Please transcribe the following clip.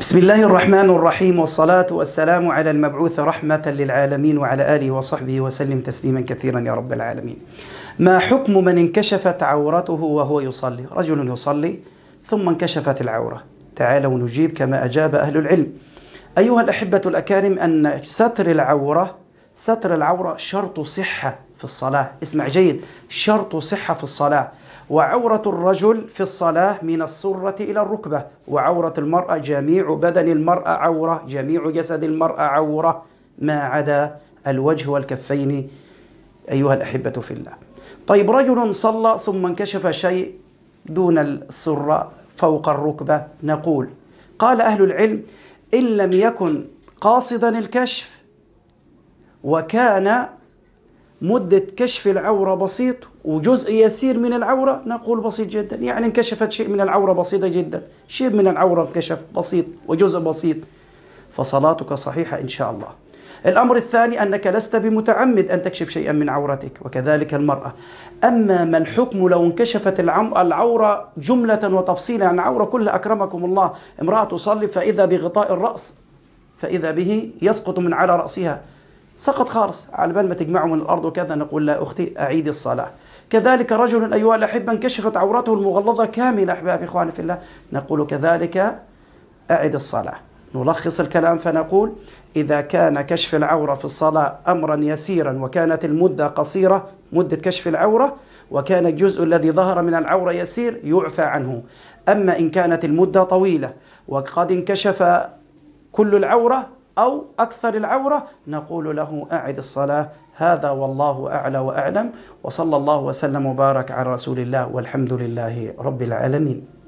بسم الله الرحمن الرحيم والصلاة والسلام على المبعوث رحمة للعالمين وعلى آله وصحبه وسلم تسليما كثيرا يا رب العالمين ما حكم من انكشفت عورته وهو يصلي رجل يصلي ثم انكشفت العورة تعالوا نجيب كما أجاب أهل العلم أيها الأحبة الأكارم أن ستر العورة ستر العورة شرط صحة في الصلاة اسمع جيد شرط صحة في الصلاة وعورة الرجل في الصلاة من السرة إلى الركبة وعورة المرأة جميع بدن المرأة عورة جميع جسد المرأة عورة ما عدا الوجه والكفين أيها الأحبة في الله طيب رجل صلى ثم انكشف شيء دون السرة فوق الركبة نقول قال أهل العلم إن لم يكن قاصدا الكشف وكان مدة كشف العورة بسيط وجزء يسير من العورة نقول بسيط جدا يعني انكشفت شيء من العورة بسيطة جدا شيء من العورة انكشف بسيط وجزء بسيط فصلاتك صحيحة إن شاء الله الأمر الثاني أنك لست بمتعمد أن تكشف شيئا من عورتك وكذلك المرأة أما ما الحكم لو انكشفت العورة جملة وتفصيلا عن عورة كل أكرمكم الله امرأة تصلي فإذا بغطاء الرأس فإذا به يسقط من على رأسها سقط خالص على بال ما تجمعه من الارض وكذا نقول لا اختي اعيدي الصلاه كذلك رجل ايها الاحبه انكشفت عورته المغلظه كامله احبابي اخواني في الله نقول كذلك اعد الصلاه نلخص الكلام فنقول إذا كان كشف العورة في الصلاة أمرا يسيرا وكانت المدة قصيرة مدة كشف العورة وكان الجزء الذي ظهر من العورة يسير يعفى عنه أما إن كانت المدة طويلة وقد انكشف كل العورة أو أكثر العورة نقول له أعد الصلاة هذا والله أعلى وأعلم وصلى الله وسلم وبارك على رسول الله والحمد لله رب العالمين